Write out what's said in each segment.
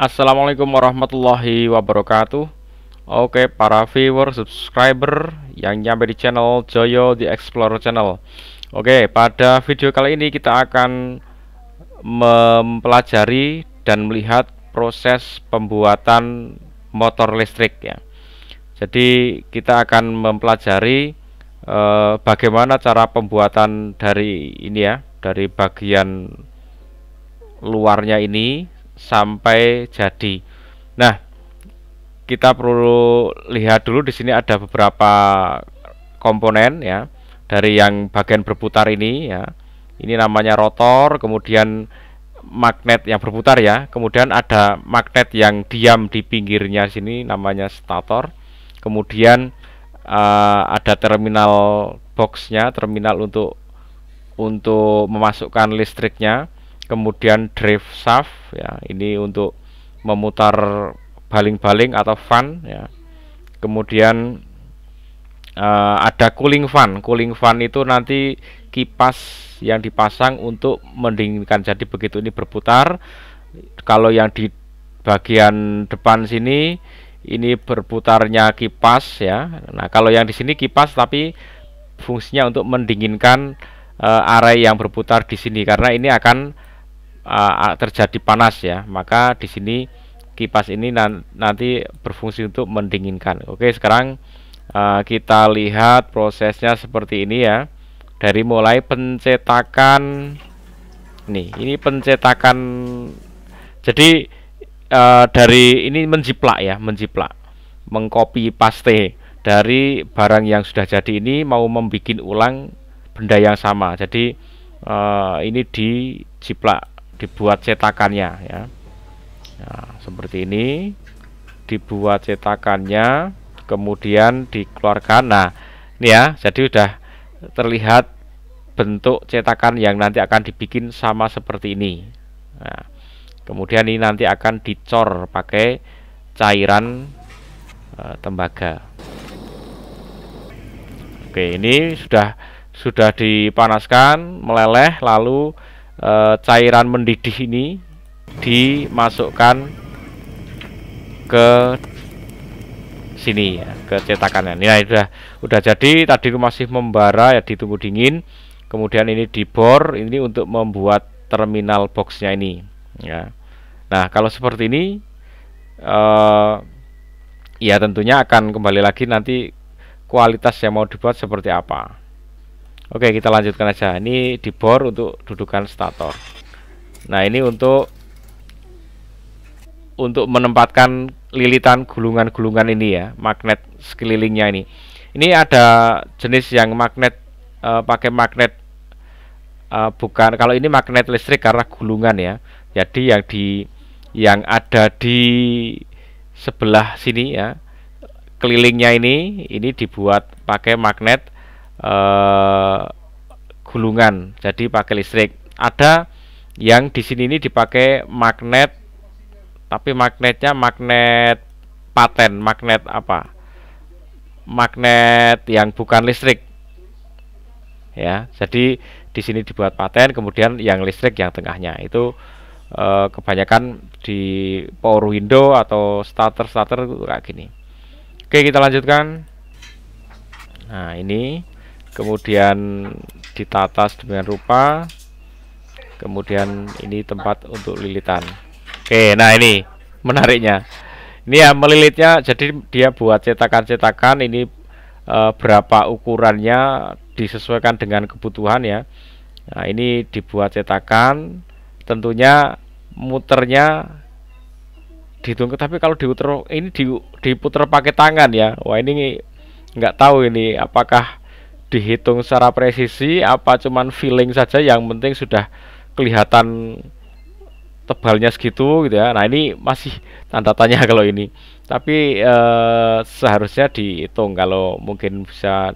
Assalamualaikum warahmatullahi wabarakatuh Oke para viewer, subscriber yang nyampe di channel Joyo di Explorer Channel Oke pada video kali ini kita akan mempelajari dan melihat proses pembuatan motor listrik ya Jadi kita akan mempelajari eh, bagaimana cara pembuatan dari ini ya dari bagian luarnya ini sampai jadi. Nah, kita perlu lihat dulu di sini ada beberapa komponen ya dari yang bagian berputar ini ya. Ini namanya rotor, kemudian magnet yang berputar ya. Kemudian ada magnet yang diam di pinggirnya sini namanya stator. Kemudian uh, ada terminal boxnya, terminal untuk untuk memasukkan listriknya kemudian drift shaft ya ini untuk memutar baling-baling atau fan ya kemudian uh, ada cooling fan cooling fan itu nanti kipas yang dipasang untuk mendinginkan jadi begitu ini berputar kalau yang di bagian depan sini ini berputarnya kipas ya Nah kalau yang di sini kipas tapi fungsinya untuk mendinginkan uh, area yang berputar di sini karena ini akan uh, terjadi panas ya maka di sini kipas ini nanti berfungsi untuk mendinginkan oke sekarang uh, kita lihat prosesnya seperti ini ya dari mulai pencetakan nih ini pencetakan jadi uh, dari ini menjiplak ya menjiplak mengcopy paste dari barang yang sudah jadi ini mau membuat ulang benda yang sama jadi uh, ini dijiplak dibuat cetakannya ya nah, seperti ini dibuat cetakannya kemudian dikeluarkan nah ini ya jadi sudah terlihat bentuk cetakan yang nanti akan dibikin sama seperti ini nah, kemudian ini nanti akan dicor pakai cairan e, tembaga oke ini sudah sudah dipanaskan meleleh lalu Eh, cairan mendidih ini dimasukkan ke sini ya, ke cetakannya. Ini ya, sudah udah jadi tadi masih membara ya ditunggu dingin. Kemudian ini dibor ini untuk membuat terminal boxnya ini ya. Nah, kalau seperti ini uh, ya tentunya akan kembali lagi nanti kualitas yang mau dibuat seperti apa. Oke kita lanjutkan aja ini di bor untuk dudukan stator nah ini untuk untuk menempatkan lilitan gulungan-gulungan ini ya magnet sekelilingnya ini ini ada jenis yang magnet uh, pakai magnet uh, bukan kalau ini magnet listrik karena gulungan ya jadi yang di yang ada di sebelah sini ya kelilingnya ini ini dibuat pakai magnet uh, gulungan jadi pakai listrik ada yang di sini ini dipakai magnet tapi magnetnya magnet paten magnet apa magnet yang bukan listrik ya jadi di sini dibuat paten kemudian yang listrik yang tengahnya itu e, kebanyakan di power window atau starter starter kayak gini oke kita lanjutkan nah ini kemudian ditata sedemikian rupa kemudian ini tempat untuk lilitan oke nah ini menariknya ini ya melilitnya jadi dia buat cetakan-cetakan ini e, berapa ukurannya disesuaikan dengan kebutuhan ya nah ini dibuat cetakan tentunya muternya dihitung tapi kalau diuter ini di, diputer pakai tangan ya wah ini nggak tahu ini apakah dihitung secara presisi apa cuman feeling saja yang penting sudah kelihatan tebalnya segitu gitu ya. Nah, ini masih tanda tanya kalau ini. Tapi eh, seharusnya dihitung kalau mungkin bisa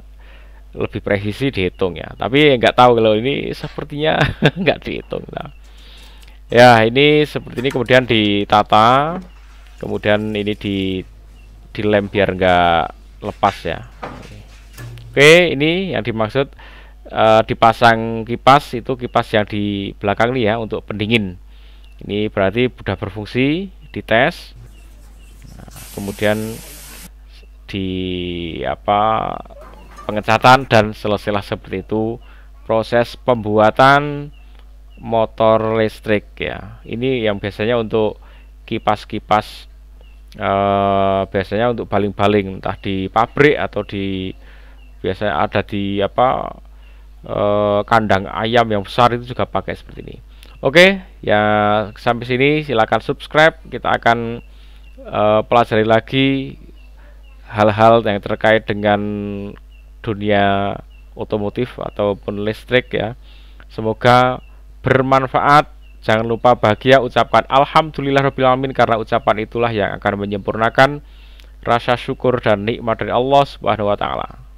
lebih presisi dihitung ya. Tapi nggak tahu kalau ini sepertinya nggak dihitung. Nah. Ya, ini seperti ini kemudian ditata. Kemudian ini di dilem biar nggak lepas ya. Oke, ini yang dimaksud e, dipasang kipas itu kipas yang di belakang nih ya untuk pendingin. Ini berarti sudah berfungsi, dites. Nah, kemudian di apa pengecatan dan selesailah seperti itu proses pembuatan motor listrik ya. Ini yang biasanya untuk kipas-kipas eh, biasanya untuk baling-baling entah di pabrik atau di biasanya ada di apa eh, kandang ayam yang besar itu juga pakai seperti ini Oke, ya sampai sini silahkan subscribe. Kita akan eh, pelajari lagi hal-hal yang terkait dengan dunia otomotif ataupun listrik ya. Semoga bermanfaat. Jangan lupa bahagia ucapkan alhamdulillahirobbilalamin karena ucapan itulah yang akan menyempurnakan rasa syukur dan nikmat dari Allah Subhanahu wa taala.